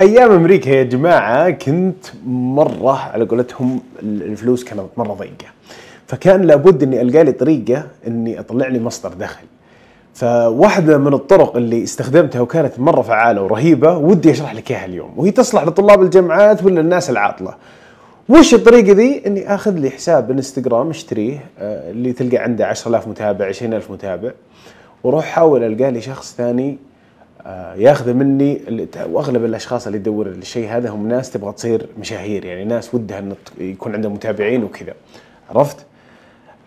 ايام امريكا يا جماعه كنت مره على قولتهم الفلوس كانت مره ضيقه فكان لابد اني القى لي طريقه اني اطلع لي مصدر دخل فواحده من الطرق اللي استخدمتها وكانت مره فعاله ورهيبه ودي اشرح لك اياها اليوم وهي تصلح لطلاب الجامعات ولا الناس العاطله وش الطريقه ذي اني اخذ لي حساب انستغرام اشتريه آه، اللي تلقى عنده 10000 متابع 20000 متابع واروح احاول القى لي شخص ثاني آه، ياخذه مني واغلب الاشخاص اللي تدور الشيء هذا هم ناس تبغى تصير مشاهير يعني ناس ودها ان يكون عندها متابعين وكذا عرفت؟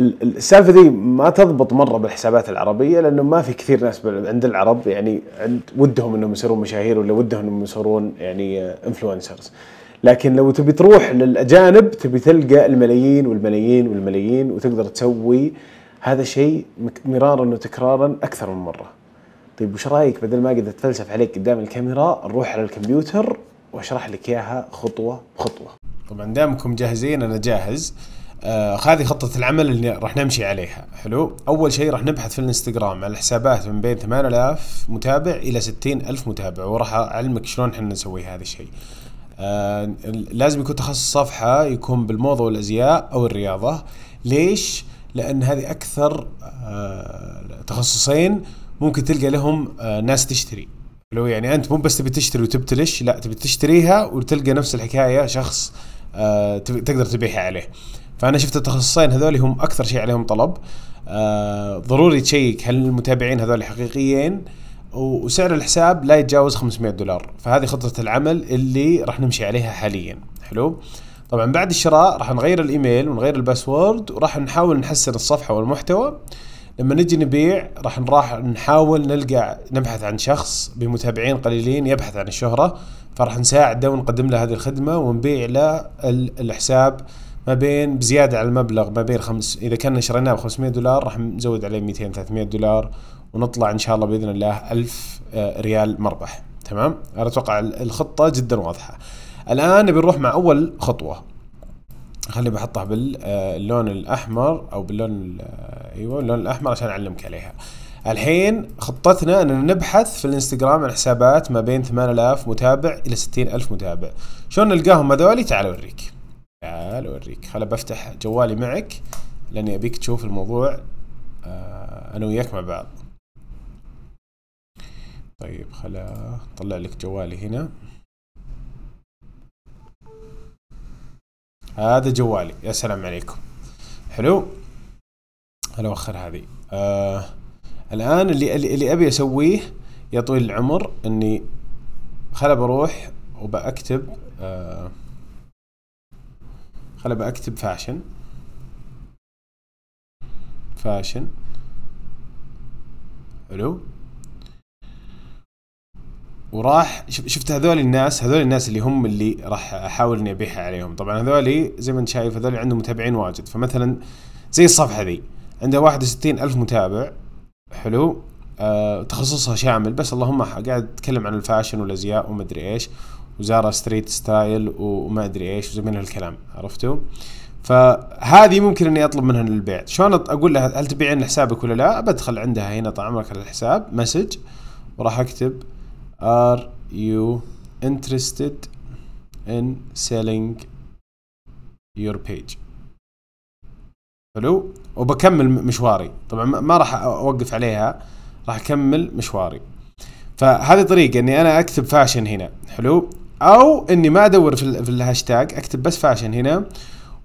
السالفه دي ما تضبط مره بالحسابات العربيه لانه ما في كثير ناس عند العرب يعني عند ودهم انهم يصيرون مشاهير ولا ودهم انهم يصيرون يعني انفلونسرز آه، لكن لو تبي تروح للاجانب تبي تلقى الملايين والملايين والملايين وتقدر تسوي هذا الشيء مرارا وتكرارا اكثر من مره طيب وش رايك بدل ما اقعد اتفلسف عليك قدام الكاميرا نروح على الكمبيوتر واشرح لك اياها خطوه بخطوه طبعا دامكم جاهزين انا جاهز آه هذه خطة العمل اللي راح نمشي عليها حلو أول شيء راح نبحث في الانستغرام على حسابات من بين 8000 متابع إلى 60000 متابع وراح أعلمك شلون احنا نسوي هذا الشيء آه لازم يكون تخصص صفحة يكون بالموضة والأزياء أو الرياضة ليش؟ لأن هذه أكثر آه تخصصين ممكن تلقى لهم آه، ناس تشتري لو يعني انت مو بس تبي تشتري وتبتلش لا تبي تشتريها وتلقى نفس الحكايه شخص آه، تقدر تبيعها عليه فانا شفت التخصصين هذول هم اكثر شيء عليهم طلب آه، ضروري تشيك هل المتابعين هذول حقيقيين وسعر الحساب لا يتجاوز 500 دولار فهذه خطه العمل اللي راح نمشي عليها حاليا حلو طبعا بعد الشراء راح نغير الايميل ونغير الباسورد وراح نحاول نحسن الصفحه والمحتوى لما نجي نبيع راح نراح نحاول نلقى نبحث عن شخص بمتابعين قليلين يبحث عن الشهرة فراح نساعده ونقدم له هذه الخدمة ونبيع له الحساب ما بين بزيادة على المبلغ ما بين خمس إذا كنا شريناه ب 500 دولار راح نزود عليه 200 300 دولار ونطلع إن شاء الله بإذن الله 1000 آه، ريال مربح تمام أنا أتوقع الخطة جدا واضحة الآن نبي نروح مع أول خطوة خلي بحطها باللون آه، الاحمر او باللون آه، ايوه اللون الاحمر عشان اعلمك عليها الحين خطتنا ان نبحث في الانستغرام عن حسابات ما بين 8000 متابع الى 60000 متابع شلون نلقاهم هذولي تعال اوريك تعال اوريك خل بفتح جوالي معك لاني ابيك تشوف الموضوع آه، انا وياك مع بعض طيب خلا طلع لك جوالي هنا هذا جوالي يا سلام عليكم حلو هلا وخر هذه آه الان اللي اللي ابي اسويه يا طويل العمر اني خل بروح وبأكتب آه خل بأكتب فاشن فاشن حلو وراح شفت هذول الناس هذول الناس اللي هم اللي راح احاول اني ابيعها عليهم طبعا هذول زي ما انت شايف هذول عندهم متابعين واجد فمثلا زي الصفحه ذي عندها 61 الف متابع حلو أه تخصصها شامل بس اللهم قاعد اتكلم عن الفاشن والازياء وما ادري ايش وزاره ستريت ستايل وما ادري ايش وزي من هالكلام عرفتوا فهذه ممكن اني اطلب منها للبيع شلون اقول لها هل تبيعين حسابك ولا لا بدخل عندها هنا طال عمرك على الحساب مسج وراح اكتب Are you interested in selling your page حلو وبكمل مشواري طبعا ما راح اوقف عليها راح اكمل مشواري فهذه طريقه اني انا اكتب فاشن هنا حلو او اني ما ادور في, في الهاشتاج اكتب بس فاشن هنا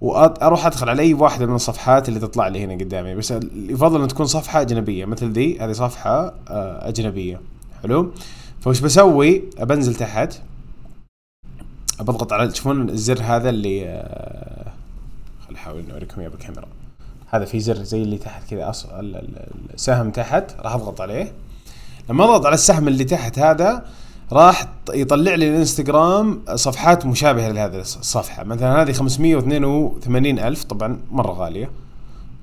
واروح ادخل على اي واحده من الصفحات اللي تطلع لي هنا قدامي بس يفضل ان تكون صفحه اجنبيه مثل ذي هذه صفحه آه، اجنبيه حلو فايش بسوي بنزل تحت بضغط على تشوفون الزر هذا اللي آه، خل احاول اني اوريكم اياه بالكاميرا هذا في زر زي اللي تحت كذا أص... السهم تحت راح اضغط عليه لما اضغط على السهم اللي تحت هذا راح يطلع لي الانستغرام صفحات مشابهه لهذه الصفحه مثلا هذه 582 الف طبعا مره غاليه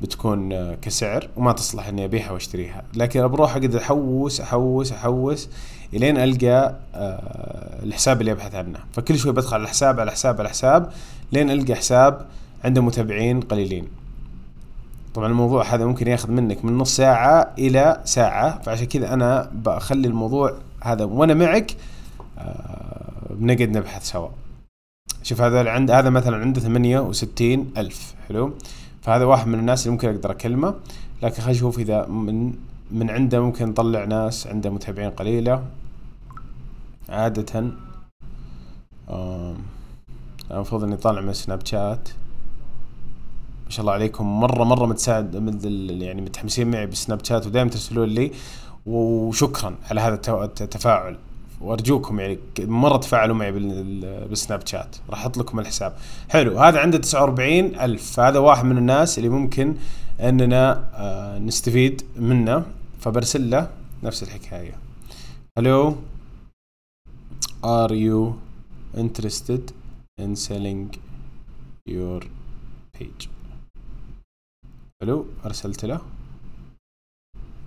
بتكون آه، كسعر وما تصلح اني ابيعها واشتريها لكن بروح اقدر احوس احوس احوس الين القى آه، الحساب اللي ابحث عنه فكل شوي بدخل على حساب على حساب على حساب لين القى حساب عنده متابعين قليلين طبعا الموضوع هذا ممكن ياخذ منك من نص ساعة إلى ساعة فعشان كذا أنا بخلي الموضوع هذا وأنا معك آه، بنقعد نبحث سوا شوف هذا عند هذا مثلا عنده 68 ألف حلو فهذا واحد من الناس اللي ممكن أقدر أكلمه لكن خلينا نشوف إذا من من عنده ممكن نطلع ناس عنده متابعين قليلة عادة المفروض اني طالع من سناب شات ما شاء الله عليكم مرة مرة متساعد يعني متحمسين معي بالسناب شات ودائما ترسلون لي وشكرا على هذا التفاعل وارجوكم يعني مره تفاعلوا معي بالسناب شات راح احط لكم الحساب حلو هذا عنده 49 الف فهذا واحد من الناس اللي ممكن اننا آه، نستفيد منه فبرسل له نفس الحكايه الو Are you interested in selling your page حلو أرسلت له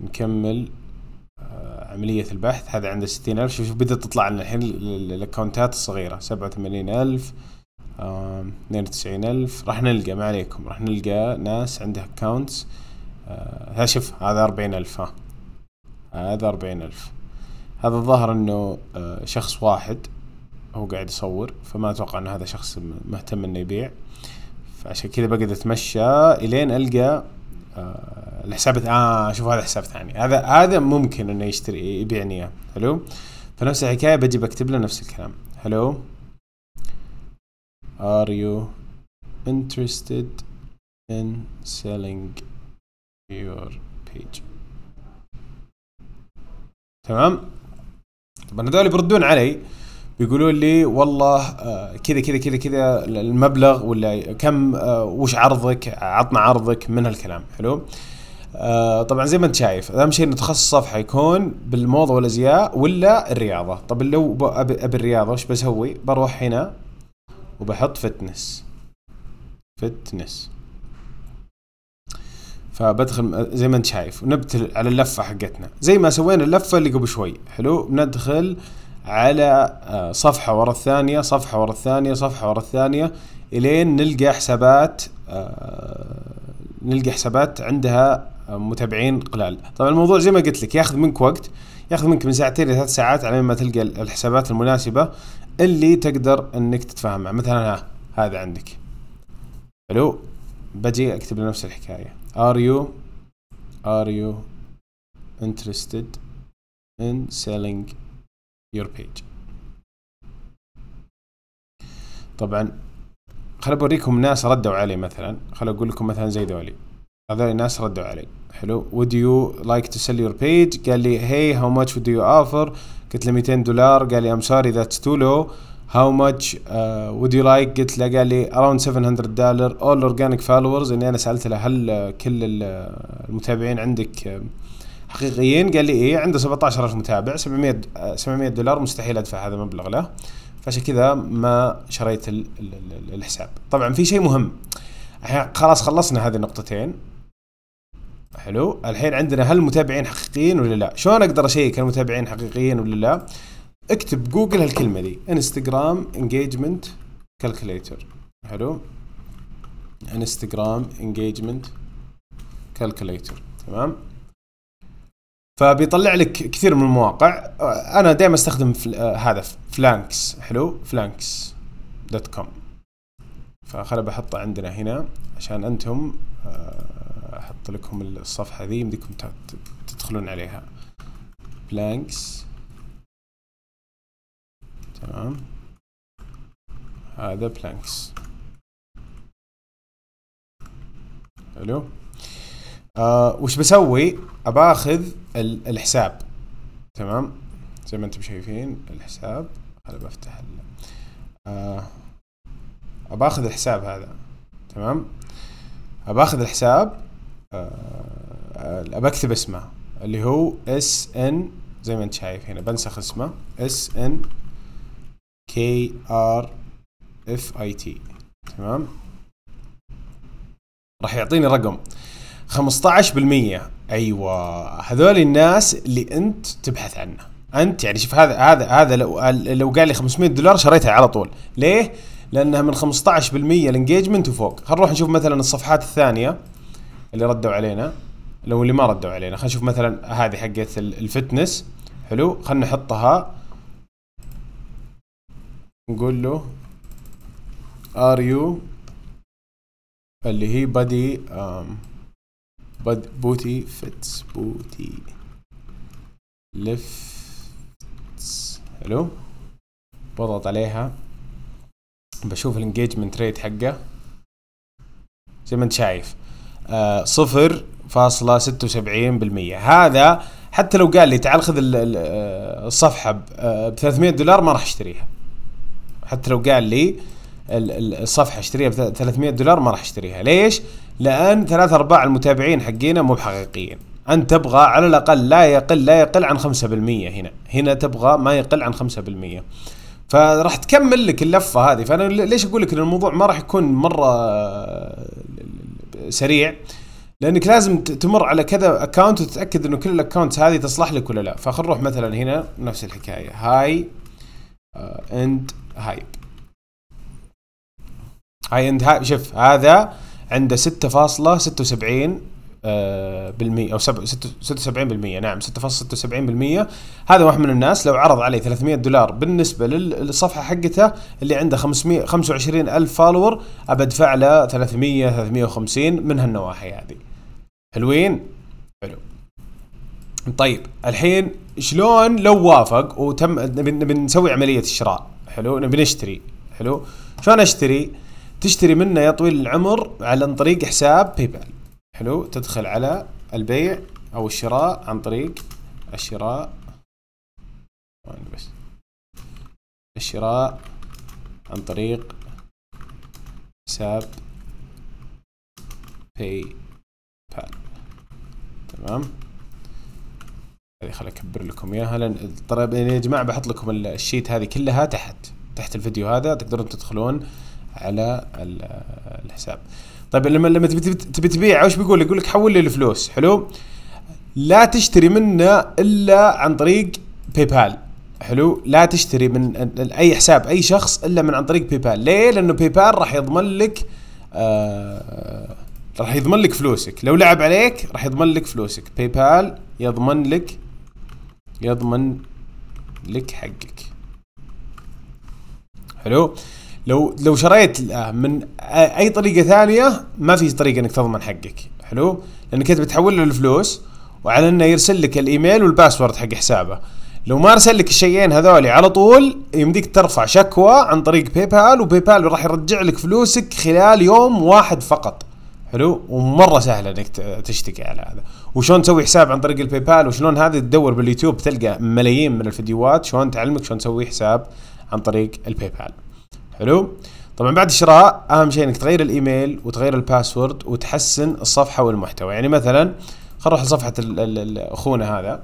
نكمل آه، عملية البحث هذا عنده ستين ألف شوف بدأت تطلع لنا الحين الأكونتات الصغيرة سبعة وثمانين ألف اثنين وتسعين ألف راح نلقى ما عليكم راح نلقى ناس عندها أكونتس آه، ها شوف هذا أربعين ألف ها هذا أربعين ألف هذا الظاهر انه آه، شخص واحد هو قاعد يصور فما اتوقع ان هذا شخص مهتم انه يبيع فعشان كذا بقعد اتمشى الين القى آه، الحساب اه شوف هذا حساب ثاني هذا هذا ممكن انه يشتري يبيعني اياه حلو فنفس الحكايه بجي بكتب له نفس الكلام هلو ار يو interested in selling your page تمام طبعا هذول بيردون علي بيقولون لي والله آه، كذا كذا كذا كذا المبلغ ولا كم آه، وش عرضك عطنا عرضك من هالكلام حلو آه، طبعا زي ما انت شايف اهم شيء ان حيكون الصفحه يكون بالموضه والازياء ولا الرياضه طب لو ابي الرياضه وش بسوي بروح هنا وبحط فتنس فتنس فبدخل زي ما انت شايف ونبتل على اللفة حقتنا زي ما سوينا اللفة اللي قبل شوي حلو ندخل على آه، صفحة ورا الثانية صفحة ورا الثانية صفحة ورا الثانية الين نلقى حسابات آه، نلقى حسابات عندها آه، متابعين قلال طبعا الموضوع زي ما قلت لك ياخذ منك وقت ياخذ منك من ساعتين الى ثلاث ساعات على ما تلقى الحسابات المناسبة اللي تقدر انك تتفاهم مثلا ها هذا عندك حلو بجي اكتب لنفس الحكايه Are you are you interested in selling your page طبعا خل بوريكم ناس ردوا علي مثلا خل اقول لكم مثلا زي ذولي هذول الناس ردوا علي حلو would you like to sell your page قال لي hey how much would you offer قلت له 200 دولار قال لي I'm sorry that's too low how much uh, would you like قلت له قال لي around 700 دولار all organic followers اني انا سالت له هل uh, كل uh, المتابعين عندك uh، حقيقيين قال لي ايه عنده 17000 متابع 700 700 دولار مستحيل ادفع هذا المبلغ له فعشان كذا ما شريت الـ الـ الـ الحساب طبعا في شيء مهم الحين خلاص خلصنا هذه النقطتين حلو الحين عندنا هل المتابعين حقيقيين ولا لا شلون اقدر اشيك المتابعين حقيقيين ولا لا اكتب جوجل هالكلمه دي انستغرام انجيجمنت كالكوليتر حلو انستغرام انجيجمنت كالكوليتر تمام فبيطلع لك كثير من المواقع انا دائما استخدم فل... آه، هذا فلانكس حلو فلانكس دوت كوم فخلي بحطه عندنا هنا عشان انتم آه، احط لكم الصفحه ذي يمديكم تدخلون عليها بلانكس تمام هذا بلانكس حلو آه وش بسوي اباخذ الحساب تمام زي ما انتم شايفين الحساب انا بفتح آه اباخذ الحساب هذا تمام اباخذ الحساب آه بكتب اسمه اللي هو اس ان زي ما انت شايف هنا بنسخ اسمه اس ان كي ار اف اي تي تمام راح يعطيني رقم 15% ايوه هذول الناس اللي انت تبحث عنه انت يعني شوف هذا هذا هذا لو لو قال لي 500 دولار شريتها على طول ليه لانها من 15% الانجيجمنت وفوق خلينا نروح نشوف مثلا الصفحات الثانيه اللي ردوا علينا لو اللي ما ردوا علينا خلينا نشوف مثلا هذه حقت الفتنس حلو خلينا نحطها نقول له ار يو اللي هي بادي بد بوتي فيتس بوتي ليفت حلو بضغط عليها بشوف الانجيجمنت ريت حقه زي ما انت شايف آه، صفر فاصلة ستة وسبعين بالمية هذا حتى لو قال لي تعال خذ آه، الصفحة ب 300 آه، دولار ما راح اشتريها حتى لو قال لي الصفحه اشتريها ب 300 دولار ما راح اشتريها ليش لان ثلاث ارباع المتابعين حقينا مو بحقيقيين انت تبغى على الاقل لا يقل لا يقل عن 5% هنا هنا تبغى ما يقل عن 5% فراح تكمل لك اللفه هذه فانا ليش اقول لك ان الموضوع ما راح يكون مره سريع لانك لازم تمر على كذا اكونت وتتاكد انه كل الاكونت هذه تصلح لك ولا لا فخلينا نروح مثلا هنا نفس الحكايه هاي اند آه، uh, هاي هاي اند هاي شوف هذا عنده 6.76 آه او 76% نعم 6.76% هذا واحد من الناس لو عرض عليه 300 دولار بالنسبه للصفحه حقته اللي عنده 500 25 الف فالور ادفع له 300 350 من هالنواحي هذه حلوين حلو طيب الحين شلون لو وافق وتم نبي نسوي عمليه الشراء حلو نبي نشتري حلو شلون اشتري تشتري منه يا طويل العمر عن طريق حساب باي بال حلو تدخل على البيع او الشراء عن طريق الشراء بس الشراء عن طريق حساب باي بال تمام خليني اكبر لكم اياها لان ترى يعني يا جماعه بحط لكم الشيت هذه كلها تحت تحت الفيديو هذا تقدرون تدخلون على الحساب طيب لما لما تبي تبي تبيع وش بيقول يقول لك حول لي الفلوس حلو لا تشتري منا الا عن طريق باي بال حلو لا تشتري من اي حساب اي شخص الا من عن طريق باي بال ليه لانه باي بال راح يضمن لك آه راح يضمن لك فلوسك لو لعب عليك راح يضمن لك فلوسك باي بال يضمن لك يضمن لك حقك حلو لو لو شريت آه، من آه، اي طريقه ثانيه ما في طريقه انك تضمن حقك حلو لانك انت بتحول له الفلوس وعلى انه يرسل لك الايميل والباسورد حق حسابه لو ما ارسل لك الشيئين هذول على طول يمديك ترفع شكوى عن طريق باي بال وباي بال راح يرجع لك فلوسك خلال يوم واحد فقط حلو ومره سهل انك تشتكي على هذا وشلون تسوي حساب عن طريق الباي بال وشلون هذه تدور باليوتيوب تلقى ملايين من الفيديوهات شلون تعلمك شلون تسوي حساب عن طريق الباي بال حلو طبعا بعد الشراء اهم شيء انك تغير الايميل وتغير الباسورد وتحسن الصفحه والمحتوى يعني مثلا خلينا نروح لصفحه اخونا هذا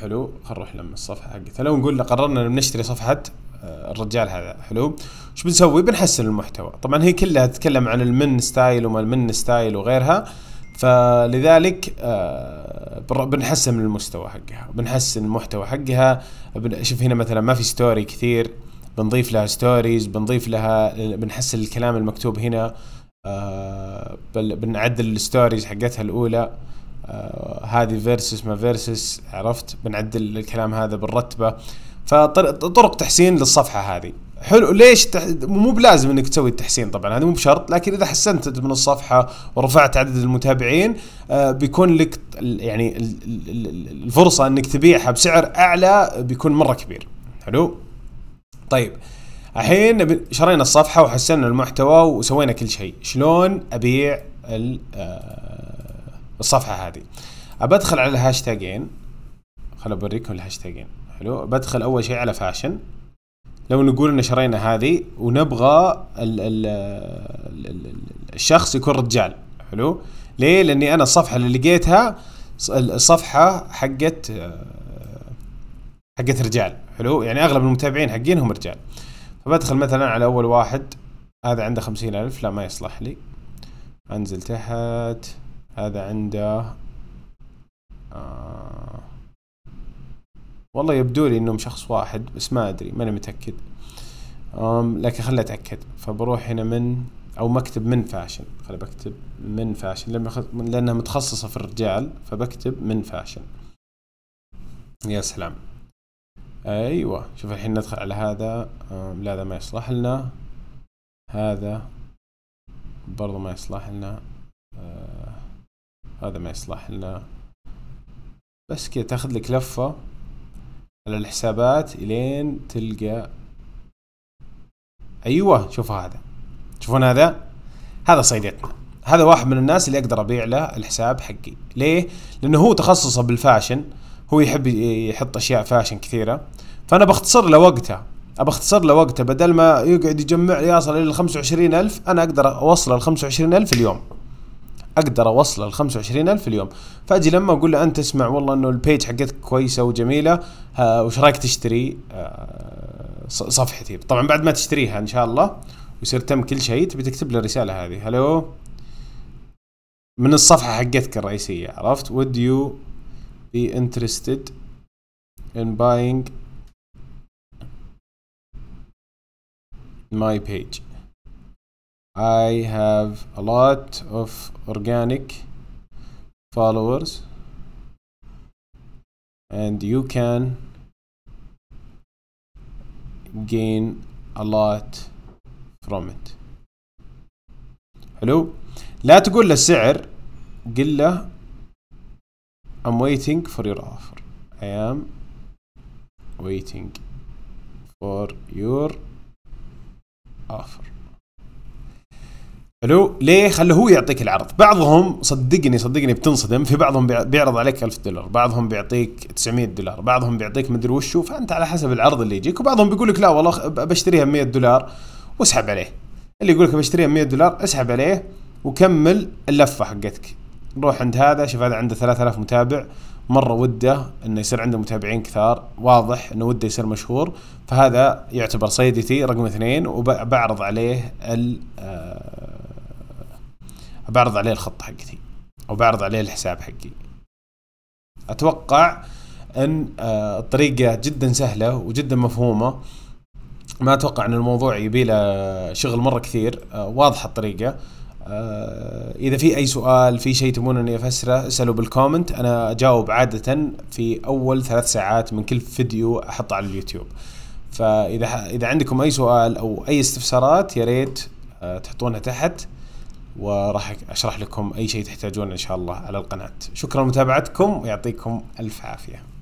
حلو خلينا نروح لما الصفحه حقتها لو نقول قررنا نشتري صفحه آه، الرجال هذا حلو ايش بنسوي بنحسن المحتوى طبعا هي كلها تتكلم عن المن ستايل وما المن ستايل وغيرها فلذلك آه، بنحسن المستوى حقها بنحسن المحتوى حقها شوف هنا مثلا ما في ستوري كثير بنضيف لها ستوريز بنضيف لها بنحسن الكلام المكتوب هنا آه، بنعدل الستوريز حقتها الاولى هذه فيرسس ما فيرسس عرفت بنعدل الكلام هذا بنرتبه فطرق تحسين للصفحه هذه حلو ليش تح... مو بلازم انك تسوي التحسين طبعا هذا مو بشرط لكن اذا حسنت من الصفحه ورفعت عدد المتابعين آه بيكون لك يعني الفرصه انك تبيعها بسعر اعلى بيكون مره كبير حلو طيب الحين شرينا الصفحه وحسنا المحتوى وسوينا كل شيء شلون ابيع آه، الصفحه هذه ابدخل على الهاشتاجين خل اوريكم الهاشتاجين حلو بدخل اول شيء على فاشن لو نقول ان شرينا هذه ونبغى ال ال ال الشخص يكون رجال حلو ليه لاني انا الصفحه اللي لقيتها الصفحه حقت حقت رجال حلو يعني اغلب المتابعين هم رجال فبدخل مثلا على اول واحد هذا عنده خمسين الف لا ما يصلح لي انزل تحت هذا عنده آه والله يبدو لي انهم شخص واحد بس ما ادري ماني متاكد لكن خليني اتاكد فبروح هنا من او مكتب من فاشن خليني بكتب من فاشن لانها متخصصه في الرجال فبكتب من فاشن يا سلام ايوه شوف الحين ندخل على هذا لا هذا ما يصلح لنا هذا برضو ما يصلح لنا آه هذا ما يصلح لنا بس كذا تاخذ لك لفه على الحسابات الين تلقى ايوه شوفوا هذا تشوفون هذا هذا صيدتنا هذا واحد من الناس اللي اقدر ابيع له الحساب حقي ليه لانه هو تخصصه بالفاشن هو يحب يحط اشياء فاشن كثيره فانا بختصر له وقته ابى اختصر له وقته بدل ما يقعد يجمع لي يصل الى 25000 انا اقدر اوصله ال 25000 اليوم اقدر اوصله ل 25000 اليوم فاجي لما اقول له انت اسمع والله انه البيج حقتك كويسه وجميله آه، وش رايك تشتري آه، صفحتي طبعا بعد ما تشتريها ان شاء الله ويصير تم كل شيء تبي تكتب له الرساله هذه هلو من الصفحه حقتك الرئيسيه عرفت would you be interested in buying my page I have a lot of organic followers and you can gain a lot from it hello لا تقول له السعر قل له I'm waiting for your offer I am waiting for your offer حلو ليه خله هو يعطيك العرض بعضهم صدقني صدقني بتنصدم في بعضهم بيعرض عليك 1000 دولار بعضهم بيعطيك 900 دولار بعضهم بيعطيك مدري وشو فانت على حسب العرض اللي يجيك وبعضهم بيقول لك لا والله بشتريها ب 100 دولار واسحب عليه اللي يقول لك بشتريها ب 100 دولار اسحب عليه وكمل اللفه حقتك روح عند هذا شوف هذا عنده 3000 متابع مره وده انه يصير عنده متابعين كثار واضح انه وده يصير مشهور فهذا يعتبر صيدتي رقم اثنين وبعرض عليه ال آه، بعرض عليه الخطة حقتي او بعرض عليه الحساب حقي اتوقع ان آه، الطريقة جدا سهلة وجدا مفهومة ما اتوقع ان الموضوع يبي له شغل مرة كثير آه، واضحة الطريقة آه، اذا في اي سؤال في شيء تبون اني افسره اسالوا بالكومنت انا اجاوب عادة في اول ثلاث ساعات من كل فيديو احطه على اليوتيوب فاذا اذا عندكم اي سؤال او اي استفسارات يا ريت تحطونها تحت وراح اشرح لكم اي شيء تحتاجونه ان شاء الله على القناه شكرا لمتابعتكم ويعطيكم الف عافيه